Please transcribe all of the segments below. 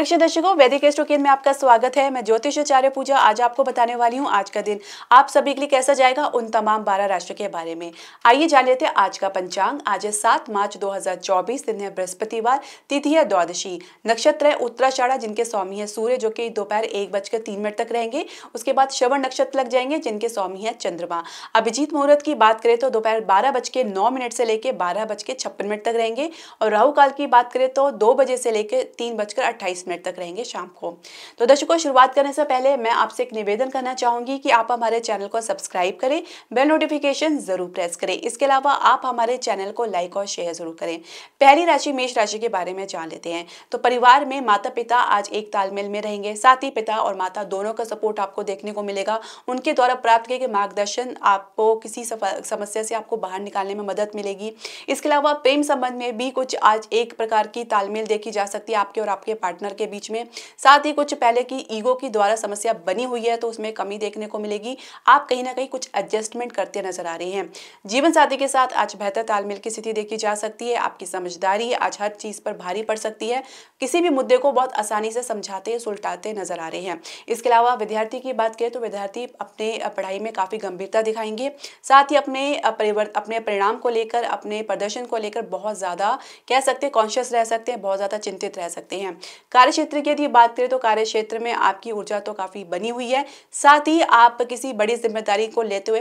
हरिश्चंद दर्शकों वैदिक एस्ट्रो केंद्र में आपका स्वागत है मैं ज्योतिषाचार्य पूजा आज आपको बताने वाली हूँ आज का दिन आप सभी के लिए कैसा जाएगा उन तमाम बारह राशियों के बारे में आइए जान लेते हैं आज का पंचांग आज है सात मार्च 2024 दिन है बृहस्पतिवार तिथि है द्वादशी नक्षत्र है उत्तराषाढ़ा जिनके स्वामी है सूर्य जो कि दोपहर एक बजकर तीन मिनट तक रहेंगे उसके बाद श्रवण नक्षत्र लग जाएंगे जिनके स्वामी है चंद्रमा अभिजीत मुहूर्त की बात करें तो दोपहर बारह बज के नौ मिनट से लेकर बारह बज के छप्पन मिनट तक रहेंगे और राहुकाल की बात करें तो दो बजे से लेकर तीन बजकर अट्ठाईस मिनट तक रहेंगे शाम को तो दर्शकों शुरुआत करने से पहले मैं आपसे एक निवेदन करना चाहूंगी कि आप हमारे चैनल को सब्सक्राइब करें बेल नोटिफिकेशन ज़रूर प्रेस करें इसके अलावा आप हमारे चैनल को लाइक और शेयर ज़रूर करें पहली राशि मेष राशि के बारे में जान लेते हैं तो परिवार में माता पिता आज एक तालमेल में रहेंगे साथ ही पिता और माता दोनों का सपोर्ट आपको देखने को मिलेगा उनके द्वारा प्राप्त किए गए मार्गदर्शन आपको किसी समस्या से आपको बाहर निकालने में मदद मिलेगी इसके अलावा प्रेम संबंध में भी कुछ आज एक प्रकार की तालमेल देखी जा सकती है आपके और आपके पार्टनर पार्टनर के बीच में साथ ही कुछ पहले की ईगो की द्वारा समस्या बनी हुई है तो उसमें कमी देखने को मिलेगी आप कहीं ना कहीं कुछ एडजस्टमेंट करते नजर आ रहे हैं जीवन साथी के साथ आज बेहतर तालमेल की स्थिति देखी जा सकती है आपकी समझदारी आज हर चीज पर भारी पड़ सकती है किसी भी मुद्दे को बहुत आसानी से समझाते सुलटाते नजर आ रहे हैं इसके अलावा विद्यार्थी की बात करें तो विद्यार्थी अपने पढ़ाई में काफी गंभीरता दिखाएंगे साथ ही अपने अपने परिणाम को लेकर अपने प्रदर्शन को लेकर बहुत ज्यादा कह सकते हैं कॉन्शियस रह सकते हैं बहुत ज्यादा चिंतित रह सकते हैं कार्य क्षेत्र की यदि बात करें तो कार्य क्षेत्र में आपकी ऊर्जा तो काफ़ी बनी हुई है साथ ही आप किसी बड़ी जिम्मेदारी को लेते हुए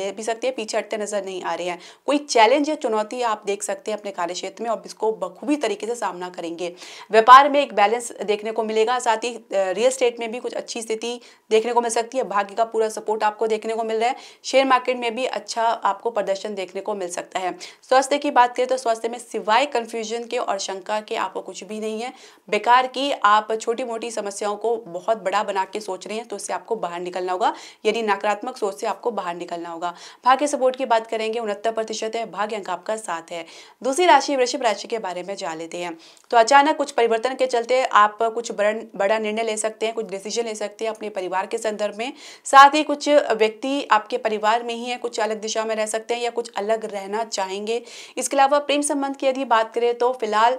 ले भी सकते हैं पीछे हटते नजर नहीं आ रहे हैं कोई चैलेंज या चुनौती आप देख सकते हैं अपने कार्य क्षेत्र में और इसको बखूबी तरीके से सामना करेंगे व्यापार में एक बैलेंस देखने को मिलेगा साथ ही रियल स्टेट में भी कुछ अच्छी स्थिति देखने को मिल सकती है भाग्य का पूरा सपोर्ट आपको देखने को मिल रहा है शेयर मार्केट में भी अच्छा आपको प्रदर्शन देखने को मिल सकता है स्वास्थ्य की बात करें तो स्वास्थ्य में सिवाय कंफ्यूजन के और शंका के आपको कुछ भी नहीं है बेकार कि आप छोटी मोटी समस्याओं को बहुत बड़ा बना के सोच रहे हैं तो इससे आपको बाहर निकलना होगा यदि नकारात्मक सोच से आपको बाहर निकलना होगा भाग्य सपोर्ट की बात करेंगे उनहत्तर प्रतिशत है भाग्य अंक आपका साथ है दूसरी राशि वृषभ राशि के बारे में जान लेते हैं तो अचानक कुछ परिवर्तन के चलते आप कुछ बड़ा निर्णय ले सकते हैं कुछ डिसीजन ले सकते हैं अपने परिवार के संदर्भ में साथ ही कुछ व्यक्ति आपके परिवार में ही है कुछ अलग दिशा में रह सकते हैं या कुछ अलग रहना चाहेंगे इसके अलावा प्रेम संबंध की यदि बात करें तो फिलहाल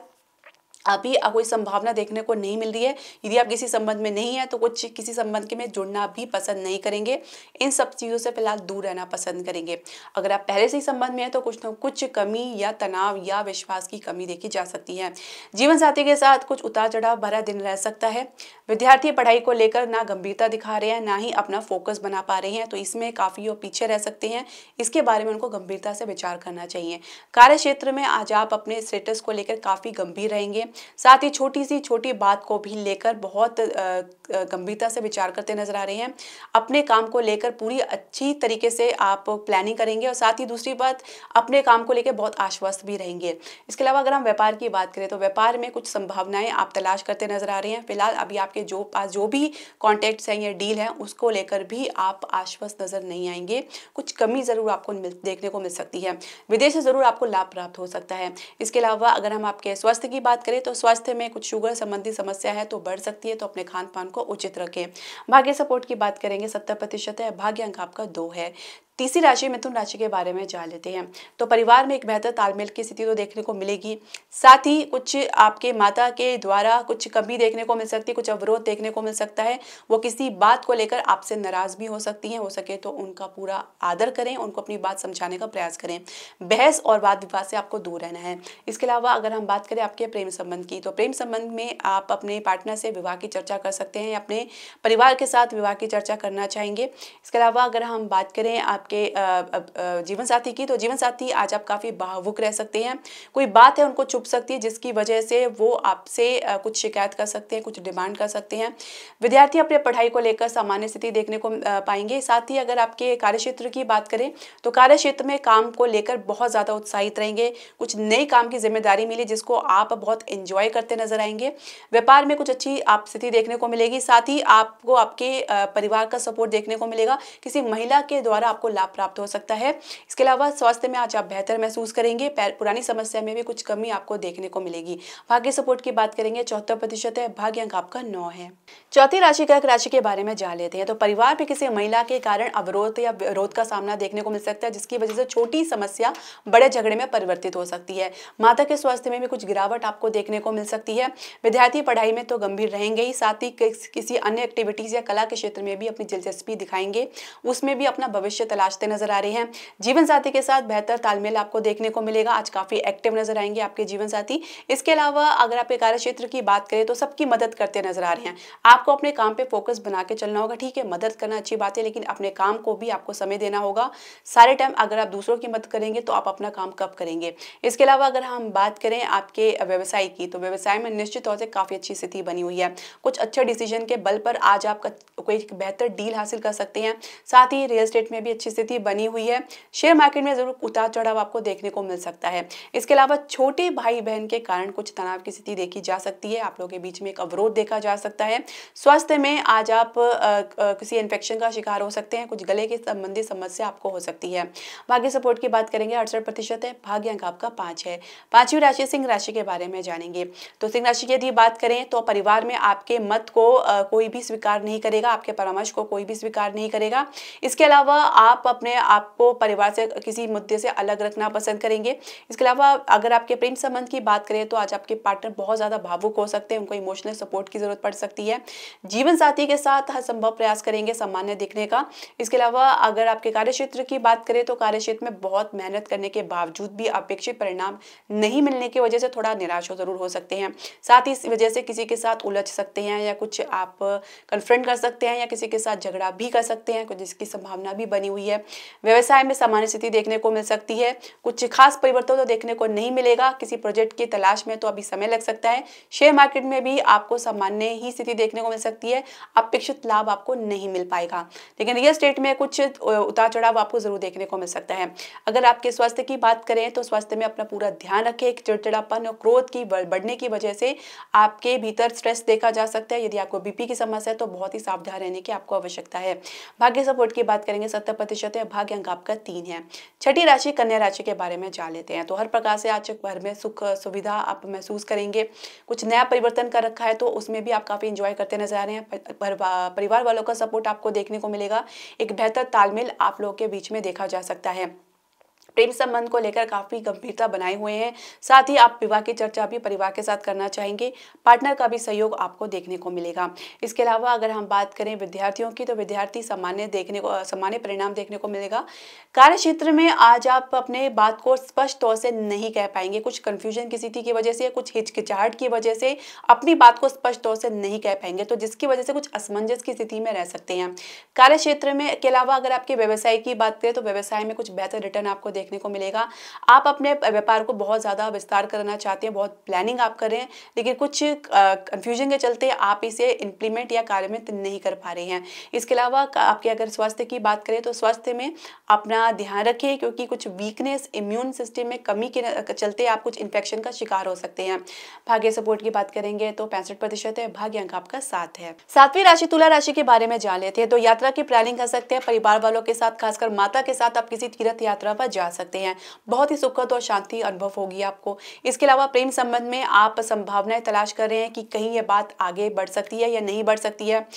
अभी कोई संभावना देखने को नहीं मिल रही है यदि आप किसी संबंध में नहीं है तो कुछ किसी संबंध के में जुड़ना भी पसंद नहीं करेंगे इन सब चीज़ों से फिलहाल दूर रहना पसंद करेंगे अगर आप पहले से ही संबंध में हैं तो कुछ ना कुछ कमी या तनाव या विश्वास की कमी देखी जा सकती है जीवन साथी के साथ कुछ उतार चढ़ाव भरा दिन रह सकता है विद्यार्थी पढ़ाई को लेकर ना गंभीरता दिखा रहे हैं ना ही अपना फोकस बना पा रहे हैं तो इसमें काफ़ी वो पीछे रह सकते हैं इसके बारे में उनको गंभीरता से विचार करना चाहिए कार्य क्षेत्र में आज आप अपने स्टेटस को लेकर काफ़ी गंभीर रहेंगे साथ ही छोटी सी छोटी बात को भी लेकर बहुत गंभीरता से विचार करते नजर आ रहे हैं अपने काम को लेकर पूरी अच्छी तरीके से आप प्लानिंग करेंगे और साथ ही दूसरी बात अपने काम को लेकर बहुत आश्वस्त भी रहेंगे इसके अलावा अगर हम व्यापार की बात करें तो व्यापार में कुछ संभावनाएं आप तलाश करते नजर आ रहे हैं फिलहाल अभी आपके जो पास जो भी कॉन्टेक्ट्स हैं या डील है उसको लेकर भी आप आश्वस्त नजर नहीं आएंगे कुछ कमी ज़रूर आपको देखने को मिल सकती है विदेश से ज़रूर आपको लाभ प्राप्त हो सकता है इसके अलावा अगर हम आपके स्वास्थ्य की बात करें तो स्वास्थ्य में कुछ शुगर संबंधी समस्या है तो बढ़ सकती है तो अपने खान पान को उचित रखें भाग्य सपोर्ट की बात करेंगे सत्तर प्रतिशत है भाग्य अंक आपका दो है तीसरी राशि मिथुन राशि के बारे में जान लेते हैं तो परिवार में एक बेहतर तालमेल की स्थिति तो देखने को मिलेगी साथ ही कुछ आपके माता के द्वारा कुछ कमी देखने को मिल सकती है कुछ अवरोध देखने को मिल सकता है वो किसी बात को लेकर आपसे नाराज भी हो सकती हैं हो सके तो उनका पूरा आदर करें उनको अपनी बात समझाने का प्रयास करें बहस और वाद विवाद से आपको दूर रहना है इसके अलावा अगर हम बात करें आपके प्रेम संबंध की तो प्रेम संबंध में आप अपने पार्टनर से विवाह की चर्चा कर सकते हैं अपने परिवार के साथ विवाह की चर्चा करना चाहेंगे इसके अलावा अगर हम बात करें आप आपके जीवन साथी की तो जीवन साथी आज आप काफ़ी भावुक रह सकते हैं कोई बात है उनको चुप सकती है जिसकी वजह से वो आपसे कुछ शिकायत कर सकते हैं कुछ डिमांड कर सकते हैं विद्यार्थी अपने पढ़ाई को लेकर सामान्य स्थिति देखने को पाएंगे साथ ही अगर आपके कार्यक्षेत्र की बात करें तो कार्यक्षेत्र में काम को लेकर बहुत ज़्यादा उत्साहित रहेंगे कुछ नए काम की जिम्मेदारी मिली जिसको आप बहुत इंजॉय करते नजर आएंगे व्यापार में कुछ अच्छी आप स्थिति देखने को मिलेगी साथ ही आपको आपके परिवार का सपोर्ट देखने को मिलेगा किसी महिला के द्वारा आपको लाभ प्राप्त हो सकता है इसके अलावा स्वास्थ्य में आज आप बेहतर महसूस करेंगे पुरानी समस्या में भी कुछ कमी आपको देखने को मिलेगी भाग्य सपोर्ट की बात करेंगे चौहत्तर प्रतिशत है भाग्य अंक आपका नौ है चौथी राशि कर्क राशि के बारे में जान लेते हैं तो परिवार में किसी महिला के कारण अवरोध या विरोध का सामना देखने को मिल सकता है जिसकी वजह से छोटी समस्या बड़े झगड़े में परिवर्तित हो सकती है माता के स्वास्थ्य में भी कुछ गिरावट आपको देखने को मिल सकती है विद्यार्थी पढ़ाई में तो गंभीर रहेंगे ही साथ ही किसी अन्य एक्टिविटीज या कला के क्षेत्र में भी अपनी दिलचस्पी दिखाएंगे उसमें भी अपना भविष्य तलाश तलाशते नजर आ रहे हैं जीवन साथी के साथ बेहतर तालमेल आपको देखने को मिलेगा आज काफ़ी एक्टिव नजर आएंगे आपके जीवन साथी इसके अलावा अगर आपके कार्य क्षेत्र की बात करें तो सबकी मदद करते नजर आ रहे हैं आपको अपने काम पे फोकस बना के चलना होगा ठीक है मदद करना अच्छी बात है लेकिन अपने काम को भी आपको समय देना होगा सारे टाइम अगर आप दूसरों की मदद करेंगे तो आप अपना काम कब करेंगे इसके अलावा अगर हम बात करें आपके व्यवसाय की तो व्यवसाय में निश्चित तौर से काफ़ी अच्छी स्थिति बनी हुई है कुछ अच्छे डिसीजन के बल पर आज आप कोई बेहतर डील हासिल कर सकते हैं साथ ही रियल स्टेट में भी अच्छी अच्छी स्थिति बनी हुई है शेयर मार्केट में जरूर उतार चढ़ाव आपको देखने को मिल सकता है इसके अलावा छोटे भाई बहन के कारण कुछ तनाव की स्थिति देखी जा सकती है आप लोगों के बीच में एक अवरोध देखा जा सकता है स्वास्थ्य में आज आप आ, आ, किसी इन्फेक्शन का शिकार हो सकते हैं कुछ गले की संबंधित समस्या आपको हो सकती है भाग्य सपोर्ट की बात करेंगे अड़सठ प्रतिशत है भाग्य अंक आपका पाँच है पांचवी राशि सिंह राशि के बारे में जानेंगे तो सिंह राशि की यदि बात करें तो परिवार में आपके मत को कोई भी स्वीकार नहीं करेगा आपके परामर्श को कोई भी स्वीकार नहीं करेगा इसके अलावा आप आप अपने आप को परिवार से किसी मुद्दे से अलग रखना पसंद करेंगे इसके अलावा अगर आपके प्रेम संबंध की बात करें तो आज आपके पार्टनर बहुत ज़्यादा भावुक हो सकते हैं उनको इमोशनल सपोर्ट की ज़रूरत पड़ सकती है जीवन साथी के साथ हर संभव प्रयास करेंगे सामान्य दिखने का इसके अलावा अगर आपके कार्यक्षेत्र की बात करें तो कार्यक्षेत्र में बहुत मेहनत करने के बावजूद भी अपेक्षित परिणाम नहीं मिलने की वजह से थोड़ा निराश हो ज़रूर हो सकते हैं साथ ही इस वजह से किसी के साथ उलझ सकते हैं या कुछ आप कन्फ्रंट कर सकते हैं या किसी के साथ झगड़ा भी कर सकते हैं कुछ जिसकी संभावना भी बनी हुई है है व्यवसाय में सामान्य स्थिति देखने को मिल सकती है कुछ खास परिवर्तन तो देखने को नहीं मिलेगा किसी प्रोजेक्ट की तलाश में तो अभी समय लग सकता है शेयर मार्केट में भी आपको सामान्य ही स्थिति देखने को मिल सकती है अपेक्षित लाभ आपको नहीं मिल पाएगा लेकिन रियल स्टेट में कुछ उतार चढ़ाव आपको जरूर देखने को मिल सकता है अगर आपके स्वास्थ्य की बात करें तो स्वास्थ्य में अपना पूरा ध्यान रखें एक चिड़चिड़ापन और क्रोध की बढ़ने की वजह से आपके भीतर स्ट्रेस देखा जा सकता है यदि आपको बीपी की समस्या है तो बहुत ही सावधान रहने की आपको आवश्यकता है भाग्य सपोर्ट की बात करेंगे सत्तर प्रतिशत है भाग्य अंक आपका तीन है छठी राशि कन्या राशि के बारे में जान लेते हैं तो हर प्रकार से आज घर में सुख सुविधा आप महसूस करेंगे कुछ नया परिवर्तन कर रखा है तो उसमें भी आप काफ़ी इंजॉय करते नजर आ रहे हैं परिवार वालों का सपोर्ट आपको देखने को मिलेगा एक बेहतर तालमेल आप लोगों के बीच में देखा जा सकता है प्रेम संबंध को लेकर काफ़ी गंभीरता बनाए हुए हैं साथ ही आप विवाह की चर्चा भी परिवार के साथ करना चाहेंगे पार्टनर का भी सहयोग आपको देखने को मिलेगा इसके अलावा अगर हम बात करें विद्यार्थियों की तो विद्यार्थी सामान्य देखने को सामान्य परिणाम देखने को मिलेगा कार्य क्षेत्र में आज आप अपने बात को स्पष्ट तौर से नहीं कह पाएंगे कुछ कन्फ्यूजन की स्थिति की वजह से या कुछ हिचकिचाहट की वजह से अपनी बात को स्पष्ट तौर से नहीं कह पाएंगे तो जिसकी वजह से कुछ असमंजस की स्थिति में रह सकते हैं कार्य क्षेत्र में के अलावा अगर आपके व्यवसाय की बात करें तो व्यवसाय में कुछ बेहतर रिटर्न आपको देखने को मिलेगा आप अपने व्यापार को बहुत ज़्यादा विस्तार करना चाहते हैं बहुत प्लानिंग आप कर रहे हैं लेकिन कुछ कन्फ्यूजन के चलते आप इसे इम्प्लीमेंट या कार्यान्वित नहीं कर पा रहे हैं इसके अलावा आपके अगर स्वास्थ्य की बात करें तो स्वास्थ्य में अपना ध्यान रखें क्योंकि कुछ वीकनेस इम्यून सिस्टम में कमी के चलते आप कुछ इन्फेक्शन का शिकार हो सकते हैं भाग्य सपोर्ट की बात करेंगे तो पैंसठ प्रतिशत है भाग्य अंक आपका साथ है सातवीं राशि तुला राशि के बारे में जान लेते हैं तो यात्रा की प्लानिंग कर सकते हैं परिवार वालों के साथ खासकर माता के साथ आप किसी तीर्थ यात्रा पर जा जा सकते हैं बहुत ही सुखद और शांति अनुभव होगी आपको इसके अलावा प्रेम संबंध में आप संभावनाएं तलाश कर रहे हैं कि कहीं ये बात आगे बढ़ सकती है या नहीं बढ़ सकती है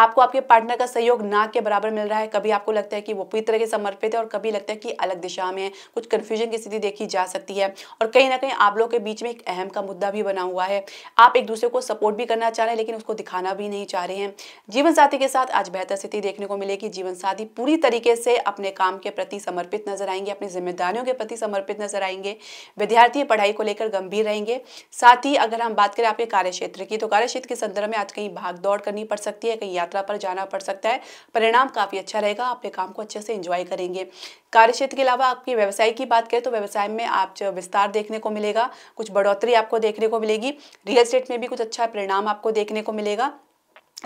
आपको आपके पार्टनर का सहयोग ना के बराबर मिल रहा है कभी आपको लगता है कि वो पूरी तरह के समर्पित है और कभी लगता है कि अलग दिशा में है कुछ कन्फ्यूजन की स्थिति देखी जा सकती है और कहीं ना कहीं आप लोग के बीच में एक अहम का मुद्दा भी बना हुआ है आप एक दूसरे को सपोर्ट भी करना चाह रहे हैं लेकिन उसको दिखाना भी नहीं चाह रहे हैं जीवन साथी के साथ आज बेहतर स्थिति देखने को मिलेगी जीवन साथी पूरी तरीके से अपने काम के प्रति समर्पित नजर आएंगे अपनी जिम्मेदारियों के प्रति समर्पित नजर आएंगे विद्यार्थी पढ़ाई को लेकर गंभीर रहेंगे साथ ही अगर हम बात करें आपके कार्य क्षेत्र की तो कार्य क्षेत्र के संदर्भ में आज कहीं भाग दौड़ करनी पड़ सकती है कहीं यात्रा यात्रा पर जाना पड़ सकता है परिणाम काफ़ी अच्छा रहेगा अपने काम को अच्छे से इंजॉय करेंगे कार्य क्षेत्र के अलावा आपकी व्यवसाय की बात करें तो व्यवसाय में आप विस्तार देखने को मिलेगा कुछ बढ़ोतरी आपको देखने को मिलेगी रियल स्टेट में भी कुछ अच्छा परिणाम आपको देखने को मिलेगा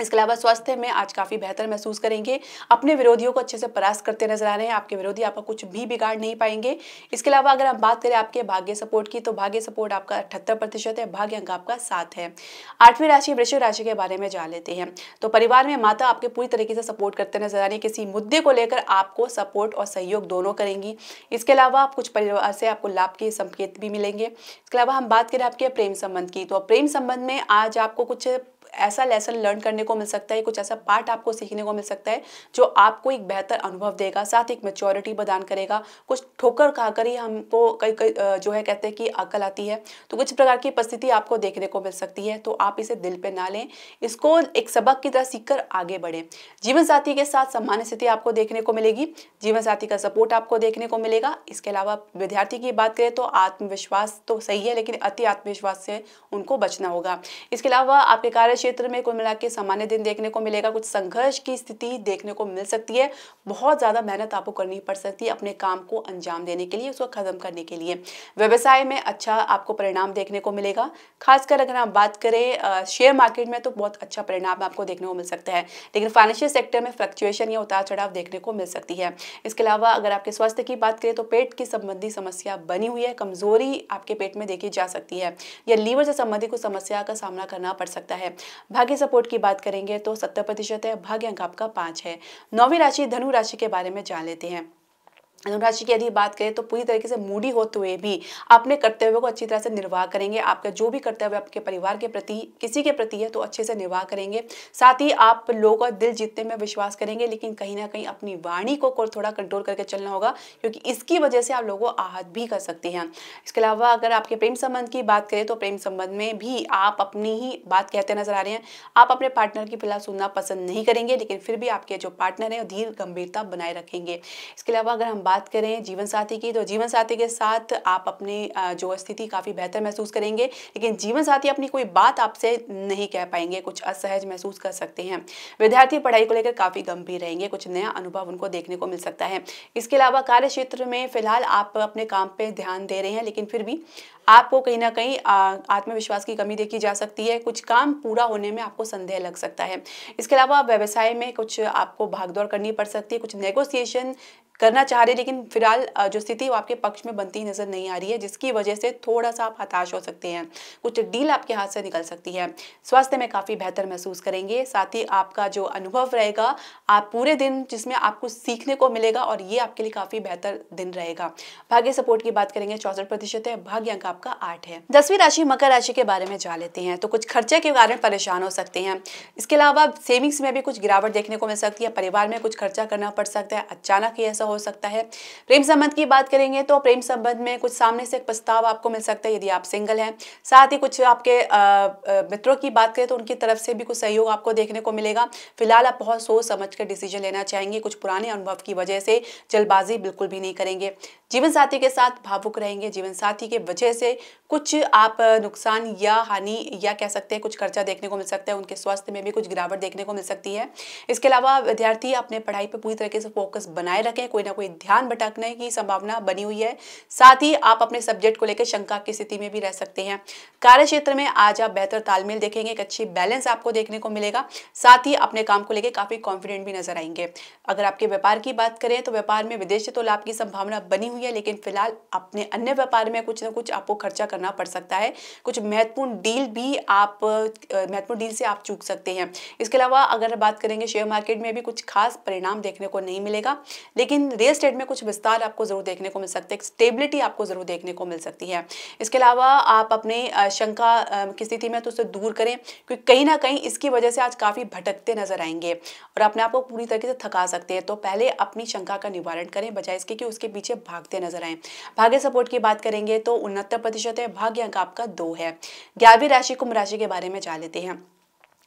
इसके अलावा स्वास्थ्य में आज काफ़ी बेहतर महसूस करेंगे अपने विरोधियों को अच्छे से परास्त करते नजर आ रहे हैं आपके विरोधी आपका कुछ भी बिगाड़ नहीं पाएंगे इसके अलावा अगर हम बात करें आपके भाग्य सपोर्ट की तो भाग्य सपोर्ट आपका अठहत्तर प्रतिशत है भाग्य अंक आपका सात है आठवीं राशि वृक्ष राशि के बारे में जान लेते हैं तो परिवार में माता आपके पूरी तरीके से सपोर्ट करते नजर आ रही है किसी मुद्दे को लेकर आपको सपोर्ट और सहयोग दोनों करेंगी इसके अलावा आप कुछ परिवार से आपको लाभ के संकेत भी मिलेंगे इसके अलावा हम बात करें आपके प्रेम संबंध की तो प्रेम संबंध में आज आपको कुछ ऐसा लेसन लर्न करने को मिल सकता है कुछ ऐसा पार्ट आपको सीखने को मिल सकता है जो आपको एक बेहतर अनुभव देगा साथ एक मेच्योरिटी प्रदान करेगा कुछ ठोकर खाकर ही हमको कई कई जो है कहते हैं कि अकल आती है तो कुछ प्रकार की परिस्थिति आपको देखने को मिल सकती है तो आप इसे दिल पर ना लें इसको एक सबक की तरह सीख कर आगे बढ़े जीवन साथी के साथ सम्मान स्थिति आपको देखने को मिलेगी जीवन साथी का सपोर्ट आपको देखने को मिलेगा इसके अलावा विद्यार्थी की बात करें तो आत्मविश्वास तो सही है लेकिन अति आत्मविश्वास से उनको बचना होगा इसके अलावा आपके कार्य क्षेत्र में कुल मिला के सामान्य दिन देखने को मिलेगा कुछ संघर्ष की स्थिति देखने को मिल सकती है बहुत ज़्यादा मेहनत आपको करनी पड़ सकती है अपने काम को अंजाम देने के लिए उसको ख़त्म करने के लिए व्यवसाय में अच्छा आपको परिणाम देखने को मिलेगा खासकर अगर आप बात करें शेयर मार्केट में तो बहुत अच्छा परिणाम आपको देखने को मिल सकता है लेकिन फाइनेंशियल सेक्टर में फ्लक्चुएशन या उतार चढ़ाव देखने को मिल सकती है इसके अलावा अगर आपके स्वास्थ्य की बात करें तो पेट की संबंधी समस्या बनी हुई है कमजोरी आपके पेट में देखी जा सकती है या लीवर से संबंधित कुछ समस्या का सामना करना पड़ सकता है भाग्य सपोर्ट की बात करेंगे तो सत्तर प्रतिशत है भाग्य अंक आपका पांच है नौवीं राशि धनु राशि के बारे में जान लेते हैं धनु राशि की यदि बात करें तो पूरी तरीके से मूडी होते हुए भी अपने कर्तव्यों को अच्छी तरह से निर्वाह करेंगे आपका जो भी कर्तव्य आपके परिवार के प्रति किसी के प्रति है तो अच्छे से निर्वाह करेंगे साथ ही आप लोगों का दिल जीतने में विश्वास करेंगे लेकिन कहीं ना कहीं अपनी वाणी को थोड़ा कंट्रोल करके चलना होगा क्योंकि इसकी वजह से आप लोगों को आहत भी कर सकते हैं इसके अलावा अगर आपके प्रेम संबंध की बात करें तो प्रेम संबंध में भी आप अपनी ही बात कहते नजर आ रहे हैं आप अपने पार्टनर की फिलहाल सुनना पसंद नहीं करेंगे लेकिन फिर भी आपके जो पार्टनर है धीर गंभीरता बनाए रखेंगे इसके अलावा अगर हम बात करें जीवन साथी की तो जीवन साथी के साथ आप अपने जो स्थिति काफ़ी बेहतर महसूस करेंगे लेकिन जीवन साथी अपनी कोई बात आपसे नहीं कह पाएंगे कुछ असहज महसूस कर सकते हैं विद्यार्थी पढ़ाई को लेकर काफ़ी गंभीर रहेंगे कुछ नया अनुभव उनको देखने को मिल सकता है इसके अलावा कार्य क्षेत्र में फिलहाल आप अपने काम पर ध्यान दे रहे हैं लेकिन फिर भी आपको कहीं ना कहीं आत्मविश्वास की कमी देखी जा सकती है कुछ काम पूरा होने में आपको संदेह लग सकता है इसके अलावा व्यवसाय में कुछ आपको भागदौड़ करनी पड़ सकती है कुछ नेगोशिएशन करना चाह रहे लेकिन फिलहाल जो स्थिति वो आपके पक्ष में बनती नजर नहीं आ रही है जिसकी वजह से थोड़ा सा आप हताश हो सकते हैं कुछ डील आपके हाथ से निकल सकती है स्वास्थ्य में काफ़ी बेहतर महसूस करेंगे साथ ही आपका जो अनुभव रहेगा आप पूरे दिन जिसमें आपको सीखने को मिलेगा और ये आपके लिए काफ़ी बेहतर दिन रहेगा भाग्य सपोर्ट की बात करेंगे चौसठ प्रतिशत है भाग्य अंक आपका आठ है दसवीं राशि मकर राशि के बारे में जान लेते हैं तो कुछ खर्चे के कारण परेशान हो सकते हैं इसके अलावा सेविंग्स में भी कुछ गिरावट देखने को मिल सकती है परिवार में कुछ खर्चा करना पड़ सकता है अचानक ही ऐसा हो सकता है प्रेम संबंध की बात करेंगे तो प्रेम संबंध में कुछ सामने से प्रस्ताव आपको मिल सकता है यदि आप सिंगल हैं साथ ही कुछ आपके मित्रों की बात करें तो उनकी तरफ से भी कुछ सहयोग आपको देखने को मिलेगा फिलहाल आप बहुत सोच समझ कर डिसीजन लेना चाहेंगे कुछ पुराने अनुभव की वजह से जल्दबाजी बिल्कुल भी नहीं करेंगे जीवन साथी के साथ भावुक रहेंगे जीवन साथी के वजह से से कुछ आप नुकसान या हानि या कह सकते हैं कुछ खर्चा देखने को मिल सकता है उनके स्वास्थ्य में भी कुछ गिरावट देखने को मिल सकती है इसके अलावा विद्यार्थी अपने पढ़ाई पर पूरी तरीके से फोकस बनाए रखें कोई ना कोई ध्यान भटकने की संभावना बनी हुई है साथ ही आप अपने सब्जेक्ट को लेकर शंका की स्थिति में भी रह सकते हैं कार्य क्षेत्र में आज आप बेहतर तालमेल देखेंगे एक अच्छी बैलेंस आपको देखने को मिलेगा साथ ही अपने काम को लेकर काफ़ी कॉन्फिडेंट भी नजर आएंगे अगर आपके व्यापार की बात करें तो व्यापार में विदेश तो लाभ की संभावना बनी हुई है लेकिन फिलहाल अपने अन्य व्यापार में कुछ ना कुछ आपको आपको खर्चा करना पड़ सकता है कुछ महत्वपूर्ण डील भी आप महत्वपूर्ण डील से आप चूक सकते हैं इसके अलावा अगर बात करेंगे शेयर मार्केट में भी कुछ खास परिणाम देखने को नहीं मिलेगा लेकिन रियल स्टेट में कुछ विस्तार आपको ज़रूर देखने को मिल सकता है स्टेबिलिटी आपको ज़रूर देखने को मिल सकती है इसके अलावा आप अपने शंका की स्थिति में तो उसे दूर करें क्योंकि कहीं ना कहीं इसकी वजह से आज काफ़ी भटकते नजर आएंगे और अपने आप को पूरी तरीके से थका सकते हैं तो पहले अपनी शंका का निवारण करें बजाय इसके कि उसके पीछे भागते नजर आए भाग्य सपोर्ट की बात करेंगे तो उनहत्तर प्रतिशत है भाग्य अंक आपका दो है ग्यारहवीं राशि कुंभ राशि के बारे में जान लेते हैं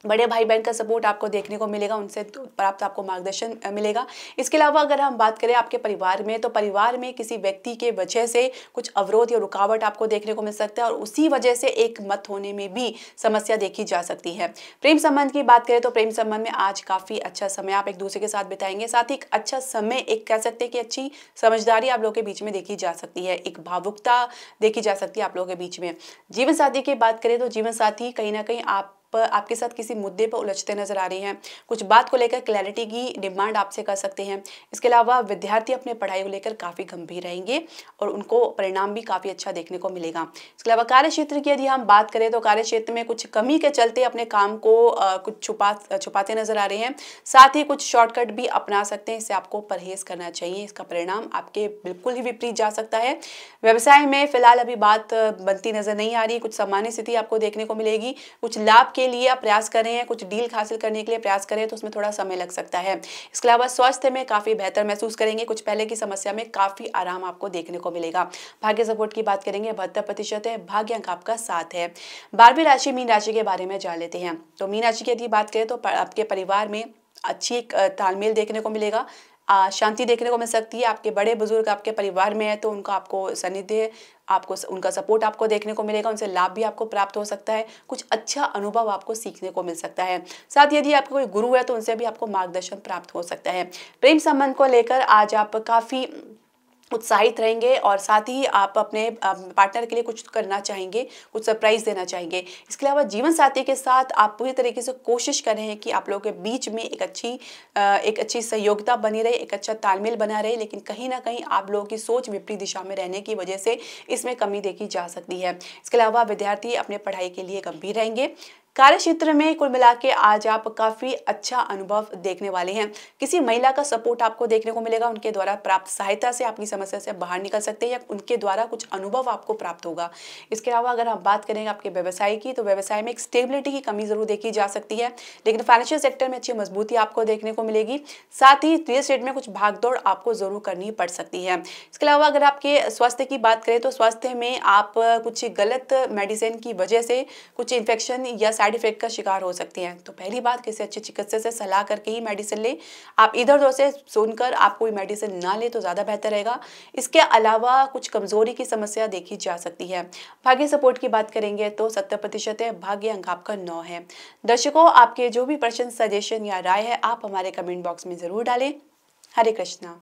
बड़े भाई बहन का सपोर्ट आपको देखने को मिलेगा उनसे तो प्राप्त आपको मार्गदर्शन मिलेगा इसके अलावा अगर हम बात करें आपके परिवार में तो परिवार में किसी व्यक्ति के वजह से कुछ अवरोध या रुकावट आपको देखने को मिल सकता है और उसी वजह से एक मत होने में भी समस्या देखी जा सकती है प्रेम संबंध की बात करें तो प्रेम संबंध में आज काफ़ी अच्छा समय आप एक दूसरे के साथ बिताएंगे साथ ही एक अच्छा समय एक कह सकते हैं कि अच्छी समझदारी आप लोगों के बीच में देखी जा सकती है एक भावुकता देखी जा सकती है आप लोगों के बीच में जीवन साथी की बात करें तो जीवन साथी कहीं ना कहीं आप आपके साथ किसी मुद्दे पर उलझते नजर आ रही हैं कुछ बात को लेकर क्लैरिटी की डिमांड आपसे कर सकते हैं इसके अलावा विद्यार्थी अपने पढ़ाई को लेकर काफ़ी गंभीर रहेंगे और उनको परिणाम भी काफ़ी अच्छा देखने को मिलेगा इसके अलावा कार्य क्षेत्र की यदि हम बात करें तो कार्य क्षेत्र में कुछ कमी के चलते अपने काम को कुछ छुपा छुपाते नजर आ रहे हैं साथ ही कुछ शॉर्टकट भी अपना सकते हैं इससे आपको परहेज करना चाहिए इसका परिणाम आपके बिल्कुल ही विपरीत जा सकता है व्यवसाय में फिलहाल अभी बात बनती नजर नहीं आ रही कुछ सामान्य स्थिति आपको देखने को मिलेगी कुछ लाभ के लिए आप प्रयास कर रहे हैं कुछ डील हासिल करने के लिए प्रयास कर रहे हैं तो उसमें थोड़ा समय लग सकता है इसके अलावा स्वास्थ्य में काफ़ी बेहतर महसूस करेंगे कुछ पहले की समस्या में काफ़ी आराम आपको देखने को मिलेगा भाग्य सपोर्ट की बात करेंगे बहत्तर प्रतिशत है भाग्य अंक आपका साथ है बारहवीं राशि मीन राशि के बारे में जान लेते हैं तो मीन राशि की यदि बात करें तो आपके परिवार में अच्छी एक तालमेल देखने को मिलेगा शांति देखने को मिल सकती है आपके बड़े बुजुर्ग आपके परिवार में है तो उनका आपको सानिध्य आपको उनका सपोर्ट आपको देखने को मिलेगा उनसे लाभ भी आपको प्राप्त हो सकता है कुछ अच्छा अनुभव आपको सीखने को मिल सकता है साथ यदि आपका कोई गुरु है तो उनसे भी आपको मार्गदर्शन प्राप्त हो सकता है प्रेम संबंध को लेकर आज आप काफ़ी उत्साहित रहेंगे और साथ ही आप अपने पार्टनर के लिए कुछ करना चाहेंगे कुछ सरप्राइज़ देना चाहेंगे इसके अलावा जीवन साथी के साथ आप पूरी तरीके से कोशिश कर रहे हैं कि आप लोगों के बीच में एक अच्छी एक अच्छी सहयोगिता बनी रहे एक अच्छा तालमेल बना रहे लेकिन कहीं ना कहीं आप लोगों की सोच विपरीत दिशा में रहने की वजह से इसमें कमी देखी जा सकती है इसके अलावा विद्यार्थी अपने पढ़ाई के लिए गंभीर रहेंगे कार्य क्षेत्र में कुल मिला के आज आप काफ़ी अच्छा अनुभव देखने वाले हैं किसी महिला का सपोर्ट आपको देखने को मिलेगा उनके द्वारा प्राप्त सहायता से आपकी समस्या से बाहर निकल सकते हैं या उनके द्वारा कुछ अनुभव आपको प्राप्त होगा इसके अलावा अगर हम बात करेंगे आपके व्यवसाय की तो व्यवसाय में एक स्टेबिलिटी की कमी जरूर देखी जा सकती है लेकिन फाइनेंशियल सेक्टर में अच्छी मजबूती आपको देखने को मिलेगी साथ ही रियल स्टेट में कुछ भागदौड़ आपको जरूर करनी पड़ सकती है इसके अलावा अगर आपके स्वास्थ्य की बात करें तो स्वास्थ्य में आप कुछ गलत मेडिसिन की वजह से कुछ इन्फेक्शन या साइड इफेक्ट का शिकार हो सकती हैं तो पहली बात किसी अच्छे चिकित्सक से सलाह करके ही मेडिसिन लें आप इधर उधर से सुनकर आप कोई मेडिसिन ना लें तो ज़्यादा बेहतर रहेगा इसके अलावा कुछ कमज़ोरी की समस्या देखी जा सकती है भाग्य सपोर्ट की बात करेंगे तो सत्तर प्रतिशत है भाग्य अंक आपका नौ है दर्शकों आपके जो भी प्रश्न सजेशन या राय है आप हमारे कमेंट बॉक्स में ज़रूर डालें हरे कृष्णा